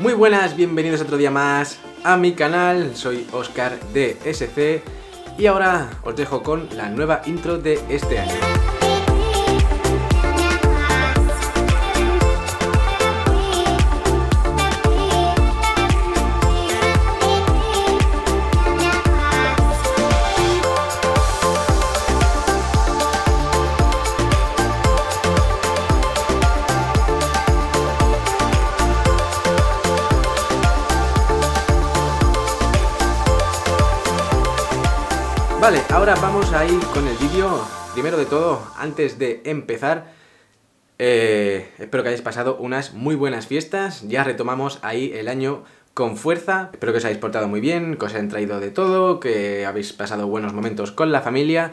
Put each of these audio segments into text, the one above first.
Muy buenas, bienvenidos otro día más a mi canal, soy Oscar de y ahora os dejo con la nueva intro de este año. Vale, ahora vamos a ir con el vídeo. Primero de todo, antes de empezar, eh, espero que hayáis pasado unas muy buenas fiestas. Ya retomamos ahí el año con fuerza. Espero que os hayáis portado muy bien, que os hayan traído de todo, que habéis pasado buenos momentos con la familia.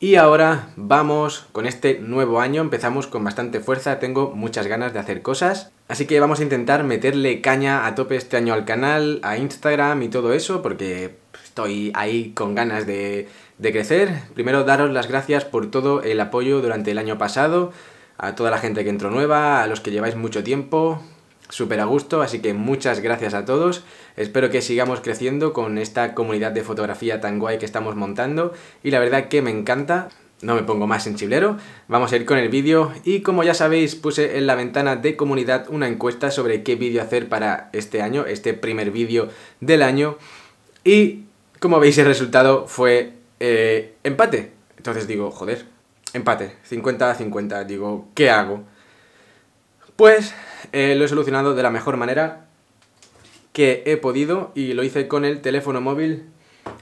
Y ahora vamos con este nuevo año, empezamos con bastante fuerza, tengo muchas ganas de hacer cosas. Así que vamos a intentar meterle caña a tope este año al canal, a Instagram y todo eso, porque y ahí con ganas de, crecer. Primero daros las gracias por todo el apoyo durante el año pasado, a toda la gente que entró nueva, a los que lleváis mucho tiempo, súper a gusto, así que muchas gracias a todos. Espero que sigamos creciendo con esta comunidad de fotografía tan guay que estamos montando y la verdad que me encanta. No me pongo más en chiblero, vamos a ir con el vídeo y como ya sabéis puse en la ventana de comunidad una encuesta sobre qué vídeo hacer para este año, este primer vídeo del año y como veis, el resultado fue eh, empate. Entonces digo, joder, empate, 50 50. Digo, ¿qué hago? Pues eh, lo he solucionado de la mejor manera que he podido y lo hice con el teléfono móvil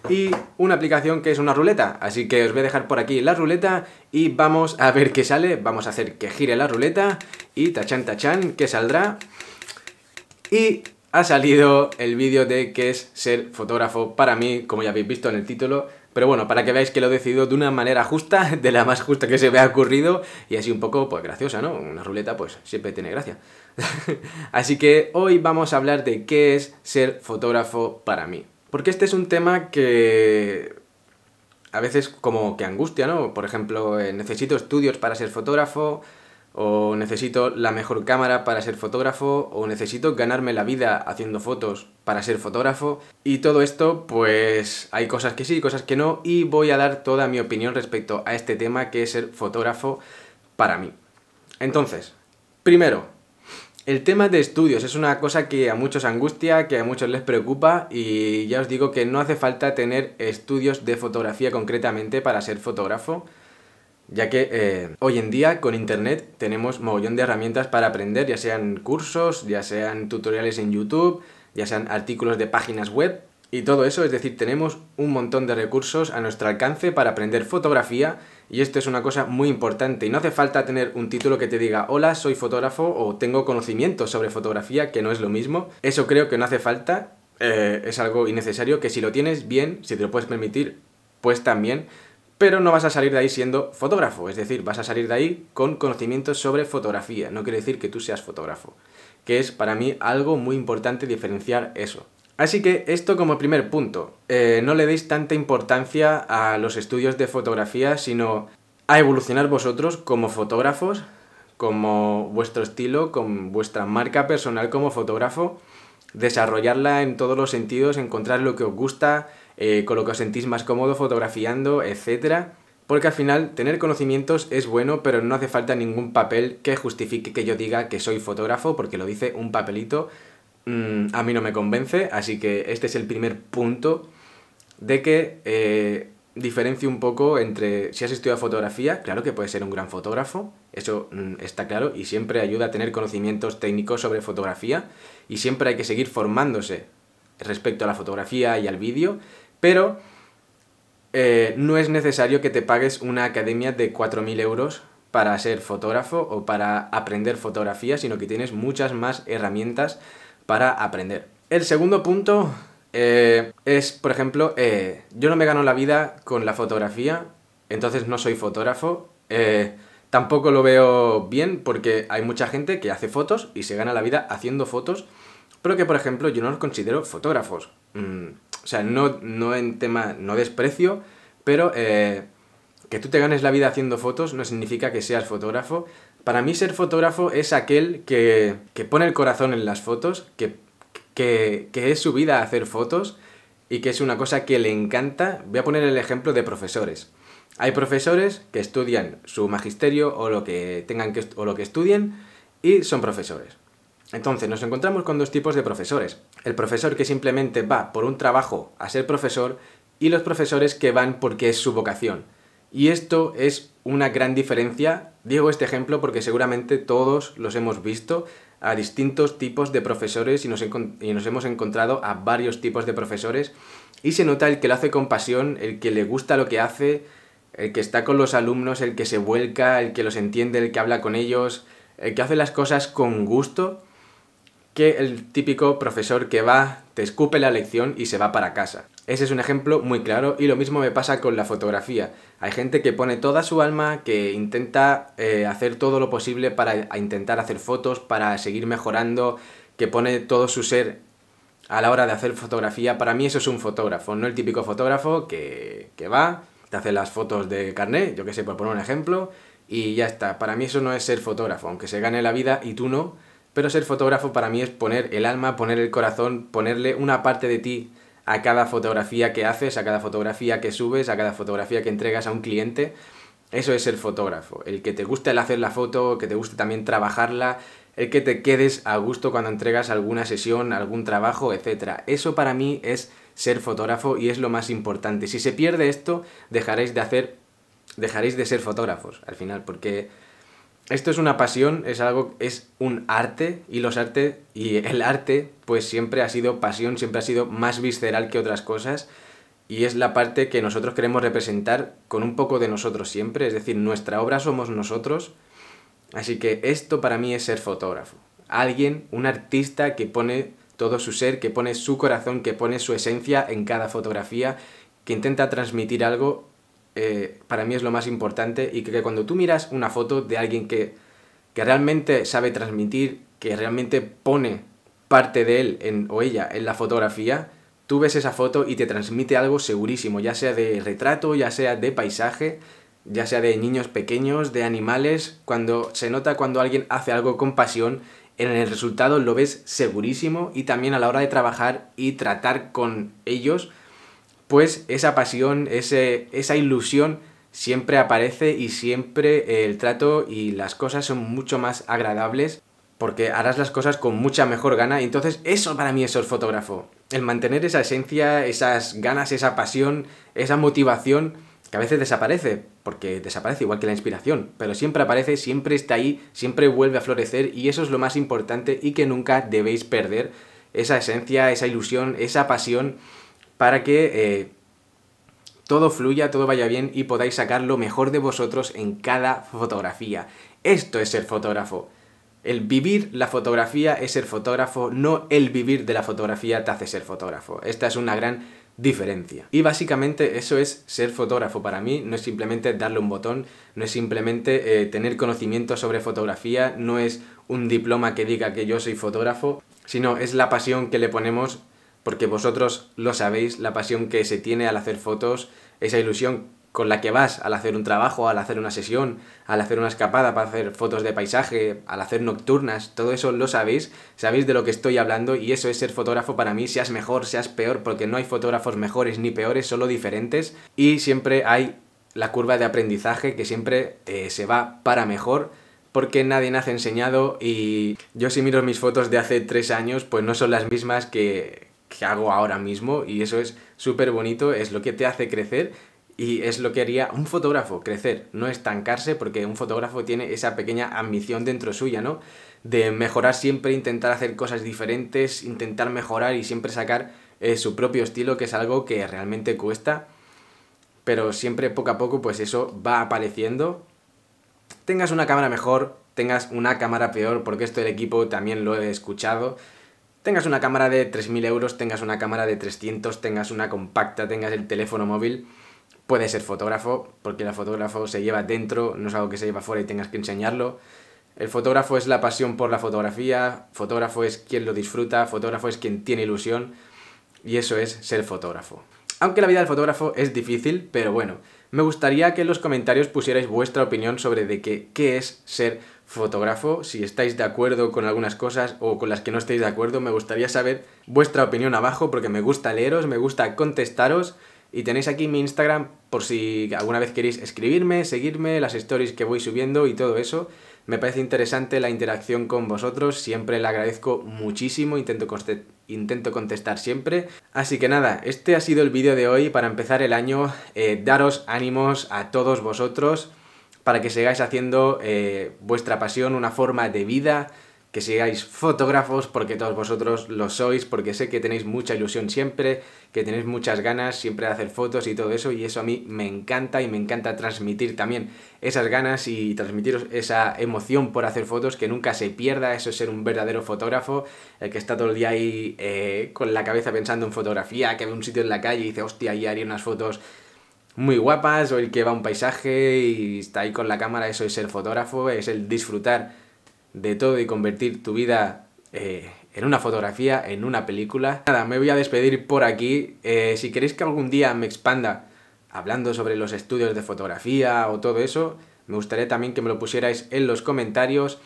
y una aplicación que es una ruleta. Así que os voy a dejar por aquí la ruleta y vamos a ver qué sale. Vamos a hacer que gire la ruleta y tachan tachan, que saldrá. Y ha salido el vídeo de qué es ser fotógrafo para mí, como ya habéis visto en el título. Pero bueno, para que veáis que lo he decidido de una manera justa, de la más justa que se me ha ocurrido, y así un poco, pues graciosa, ¿no? Una ruleta, pues siempre tiene gracia. así que hoy vamos a hablar de qué es ser fotógrafo para mí. Porque este es un tema que a veces como que angustia, ¿no? Por ejemplo, eh, necesito estudios para ser fotógrafo, o necesito la mejor cámara para ser fotógrafo, o necesito ganarme la vida haciendo fotos para ser fotógrafo. Y todo esto, pues hay cosas que sí, y cosas que no, y voy a dar toda mi opinión respecto a este tema que es ser fotógrafo para mí. Entonces, primero, el tema de estudios es una cosa que a muchos angustia, que a muchos les preocupa, y ya os digo que no hace falta tener estudios de fotografía concretamente para ser fotógrafo ya que eh, hoy en día con internet tenemos mogollón de herramientas para aprender, ya sean cursos, ya sean tutoriales en YouTube, ya sean artículos de páginas web y todo eso, es decir, tenemos un montón de recursos a nuestro alcance para aprender fotografía y esto es una cosa muy importante y no hace falta tener un título que te diga hola, soy fotógrafo o tengo conocimiento sobre fotografía, que no es lo mismo. Eso creo que no hace falta, eh, es algo innecesario que si lo tienes bien, si te lo puedes permitir, pues también pero no vas a salir de ahí siendo fotógrafo, es decir, vas a salir de ahí con conocimientos sobre fotografía, no quiere decir que tú seas fotógrafo, que es para mí algo muy importante diferenciar eso. Así que esto como primer punto, eh, no le deis tanta importancia a los estudios de fotografía, sino a evolucionar vosotros como fotógrafos, como vuestro estilo, con vuestra marca personal como fotógrafo desarrollarla en todos los sentidos, encontrar lo que os gusta, eh, con lo que os sentís más cómodo fotografiando, etc. Porque al final tener conocimientos es bueno, pero no hace falta ningún papel que justifique que yo diga que soy fotógrafo, porque lo dice un papelito, mm, a mí no me convence, así que este es el primer punto de que eh, diferencia un poco entre si has estudiado fotografía, claro que puedes ser un gran fotógrafo, eso mm, está claro, y siempre ayuda a tener conocimientos técnicos sobre fotografía, y siempre hay que seguir formándose respecto a la fotografía y al vídeo, pero eh, no es necesario que te pagues una academia de 4.000 euros para ser fotógrafo o para aprender fotografía, sino que tienes muchas más herramientas para aprender. El segundo punto eh, es, por ejemplo, eh, yo no me gano la vida con la fotografía, entonces no soy fotógrafo. Eh, tampoco lo veo bien porque hay mucha gente que hace fotos y se gana la vida haciendo fotos, pero que, por ejemplo, yo no los considero fotógrafos. Mm, o sea, no, no en tema, no desprecio, pero que tú te ganes la vida haciendo fotos no significa que seas fotógrafo. Para mí ser fotógrafo es aquel que, que pone el corazón en las fotos, que que, es su vida hacer fotos y que es una cosa que le encanta. Voy a poner el ejemplo de profesores. Hay profesores que estudian su magisterio o lo que tengan que o lo que estudien y son profesores. Entonces nos encontramos con dos tipos de profesores. El profesor que simplemente va por un trabajo a ser profesor y los profesores que van porque es su vocación. Y esto es una gran diferencia. Digo este ejemplo porque seguramente todos los hemos visto a distintos tipos de profesores y nos, y nos, hemos encontrado a varios tipos de profesores y se nota el que lo hace con pasión, el que le gusta lo que hace, el que está con los alumnos, el que se vuelca, el que los entiende, el que habla con ellos, el que hace las cosas con gusto que el típico profesor que va, te escupe la lección y se va para casa. Ese es un ejemplo muy claro y lo mismo me pasa con la fotografía. Hay gente que pone toda su alma, que intenta eh, hacer todo lo posible para intentar hacer fotos, para seguir mejorando, que pone todo su ser a la hora de hacer fotografía. Para mí eso es un fotógrafo, no el típico fotógrafo que, que va, te hace las fotos de carnet, yo que sé, por poner un ejemplo, y ya está. Para mí eso no es ser fotógrafo, aunque se gane la vida y tú no pero ser fotógrafo para mí es poner el alma, poner el corazón, ponerle una parte de ti a cada fotografía que haces, a cada fotografía que subes, a cada fotografía que entregas a un cliente. Eso es ser fotógrafo, el que te guste el hacer la foto, que te guste también trabajarla, el que te quedes a gusto cuando entregas alguna sesión, algún trabajo, etc. Eso para mí es ser fotógrafo y es lo más importante. Si se pierde esto, dejaréis de hacer, dejaréis de ser fotógrafos al final, porque esto es una pasión, es algo, es un arte y los arte y el arte pues siempre ha sido pasión, siempre ha sido más visceral que otras cosas y es la parte que nosotros queremos representar con un poco de nosotros siempre, es decir, nuestra obra somos nosotros, así que esto para mí es ser fotógrafo, alguien, un artista que pone todo su ser, que pone su corazón, que pone su esencia en cada fotografía, que intenta transmitir algo eh, para mí es lo más importante y que, cuando tú miras una foto de alguien que, que realmente sabe transmitir, que realmente pone parte de él en, o ella en la fotografía, tú ves esa foto y te transmite algo segurísimo, ya sea de retrato, ya sea de paisaje, ya sea de niños pequeños, de animales, cuando se nota cuando alguien hace algo con pasión, en el resultado lo ves segurísimo y también a la hora de trabajar y tratar con ellos, pues esa pasión, ese, esa ilusión siempre aparece y siempre eh, el trato y las cosas son mucho más agradables porque harás las cosas con mucha mejor gana y entonces eso para mí es el fotógrafo. El mantener esa esencia, esas ganas, esa pasión, esa motivación que a veces desaparece, porque desaparece igual que la inspiración, pero siempre aparece, siempre está ahí, siempre vuelve a florecer y eso es lo más importante y que nunca debéis perder esa esencia, esa ilusión, esa pasión para que eh, todo fluya, todo vaya bien y podáis sacar lo mejor de vosotros en cada fotografía. Esto es ser fotógrafo. El vivir la fotografía es ser fotógrafo, no el vivir de la fotografía te hace ser fotógrafo. Esta es una gran diferencia. Y básicamente eso es ser fotógrafo para mí, no es simplemente darle un botón, no es simplemente eh, tener conocimiento sobre fotografía, no es un diploma que diga que yo soy fotógrafo, sino es la pasión que le ponemos porque vosotros lo sabéis, la pasión que se tiene al hacer fotos, esa ilusión con la que vas al hacer un trabajo, al hacer una sesión, al hacer una escapada para hacer fotos de paisaje, al hacer nocturnas, todo eso lo sabéis, sabéis de lo que estoy hablando y eso es ser fotógrafo para mí, seas mejor, seas peor, porque no hay fotógrafos mejores ni peores, solo diferentes y siempre hay la curva de aprendizaje que siempre eh, se va para mejor porque nadie nace enseñado y yo si miro mis fotos de hace tres años pues no son las mismas que, que hago ahora mismo y eso es súper bonito, es lo que te hace crecer y es lo que haría un fotógrafo, crecer, no estancarse, porque un fotógrafo tiene esa pequeña ambición dentro suya, ¿no? De mejorar siempre, intentar hacer cosas diferentes, intentar mejorar y siempre sacar eh, su propio estilo, que es algo que realmente cuesta, pero siempre poco a poco pues eso va apareciendo. Tengas una cámara mejor, tengas una cámara peor, porque esto del equipo también lo he escuchado, Tengas una cámara de 3.000 euros, tengas una cámara de 300, tengas una compacta, tengas el teléfono móvil, puedes ser fotógrafo, porque el fotógrafo se lleva dentro, no es algo que se lleva fuera y tengas que enseñarlo. El fotógrafo es la pasión por la fotografía, fotógrafo es quien lo disfruta, fotógrafo es quien tiene ilusión, y eso es ser fotógrafo. Aunque la vida del fotógrafo es difícil, pero bueno, me gustaría que en los comentarios pusierais vuestra opinión sobre de qué qué es ser fotógrafo. Si estáis de acuerdo con algunas cosas o con las que no estáis de acuerdo, me gustaría saber vuestra opinión abajo porque me gusta leeros, me gusta contestaros. Y tenéis aquí mi Instagram por si alguna vez queréis escribirme, seguirme, las stories que voy subiendo y todo eso. Me parece interesante la interacción con vosotros, siempre la agradezco muchísimo, intento, contestar siempre. Así que nada, este ha sido el vídeo de hoy para empezar el año, eh, daros ánimos a todos vosotros para que sigáis haciendo eh, vuestra pasión una forma de vida, que sigáis fotógrafos, porque todos vosotros lo sois, porque sé que tenéis mucha ilusión siempre, que tenéis muchas ganas siempre de hacer fotos y todo eso, y eso a mí me encanta y me encanta transmitir también esas ganas y transmitiros esa emoción por hacer fotos, que nunca se pierda, eso es ser un verdadero fotógrafo, el que está todo el día ahí eh, con la cabeza pensando en fotografía, que ve un sitio en la calle y dice, hostia, ahí haría unas fotos muy guapas o el que va a un paisaje y está ahí con la cámara, eso es ser fotógrafo, es el disfrutar de todo y convertir tu vida eh, en una fotografía, en una película. Nada, me voy a despedir por aquí. Eh, si queréis que algún día me expanda hablando sobre los estudios de fotografía o todo eso, me gustaría también que me lo pusierais en los comentarios.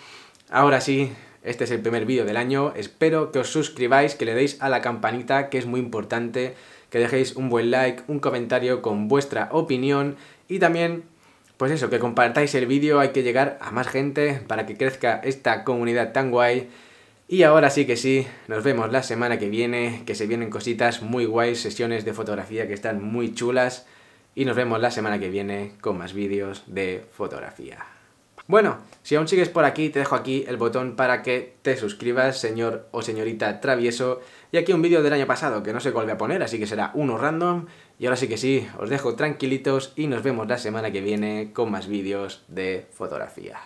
Ahora sí, este es el primer vídeo del año. Espero que os suscribáis, que le deis a la campanita, que es muy importante que dejéis un buen like, un comentario con vuestra opinión y también, pues eso, que compartáis el vídeo, hay que llegar a más gente para que crezca esta comunidad tan guay. Y ahora sí que sí, nos vemos la semana que viene, que se vienen cositas muy guays, sesiones de fotografía que están muy chulas. Y nos vemos la semana que viene con más vídeos de fotografía. Bueno, si aún sigues por aquí, te dejo aquí el botón para que te suscribas, señor o señorita travieso. Y aquí un vídeo del año pasado que no se vuelve a poner, así que será uno random. Y ahora sí que sí, os dejo tranquilitos y nos vemos la semana que viene con más vídeos de fotografía.